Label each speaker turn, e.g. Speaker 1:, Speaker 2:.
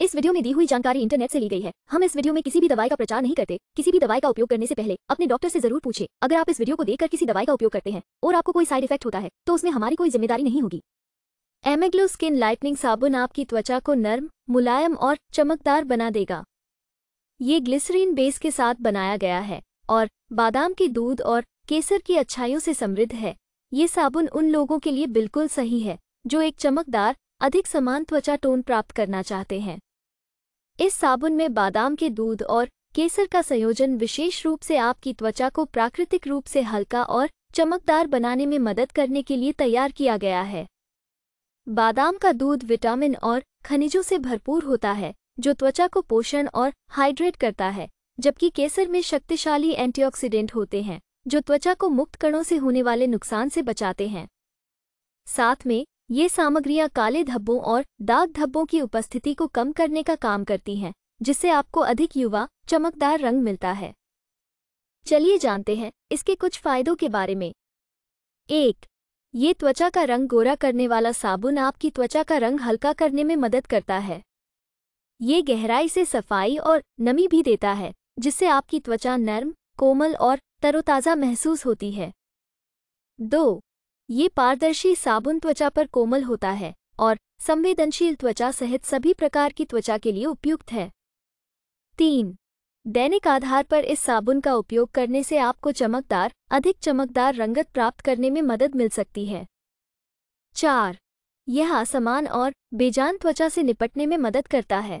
Speaker 1: इस वीडियो में दी हुई जानकारी इंटरनेट से ली गई है हम इस वीडियो में किसी भी दवाई का प्रचार नहीं करते किसी भी दवाई का उपयोग करने से पहले अपने डॉक्टर से जरूर पूछे अगर आप इस वीडियो को देखकर किसी दवाई का उपयोग करते हैं और आपको कोई साइड इफेक्ट होता है तो उसमें हमारी कोई जिम्मेदारी नहीं होगी एमेग्लो स्किन लाइटनिंग साबुन आपकी त्वचा को नर्म मुलायम और चमकदार बना देगा ये ग्लिसरीन बेस के साथ बनाया गया है और बादाम के दूध और केसर की अच्छाइयों से समृद्ध है ये साबुन उन लोगों के लिए बिल्कुल सही है जो एक चमकदार अधिक समान त्वचा टोन प्राप्त करना चाहते हैं इस साबुन में बादाम के दूध और केसर का संयोजन विशेष रूप से आपकी त्वचा को प्राकृतिक रूप से हल्का और चमकदार बनाने में मदद करने के लिए तैयार किया गया है बादाम का दूध विटामिन और खनिजों से भरपूर होता है जो त्वचा को पोषण और हाइड्रेट करता है जबकि केसर में शक्तिशाली एंटीऑक्सीडेंट होते हैं जो त्वचा को मुक्त कणों से होने वाले नुकसान से बचाते हैं साथ में ये सामग्रियां काले धब्बों और दाग धब्बों की उपस्थिति को कम करने का काम करती हैं जिससे आपको अधिक युवा चमकदार रंग मिलता है चलिए जानते हैं इसके कुछ फायदों के बारे में एक ये त्वचा का रंग गोरा करने वाला साबुन आपकी त्वचा का रंग हल्का करने में मदद करता है ये गहराई से सफाई और नमी भी देता है जिससे आपकी त्वचा नर्म कोमल और तरोताज़ा महसूस होती है दो ये पारदर्शी साबुन त्वचा पर कोमल होता है और संवेदनशील त्वचा सहित सभी प्रकार की त्वचा के लिए उपयुक्त है तीन दैनिक आधार पर इस साबुन का उपयोग करने से आपको चमकदार अधिक चमकदार रंगत प्राप्त करने में मदद मिल सकती है चार यह असमान और बेजान त्वचा से निपटने में मदद करता है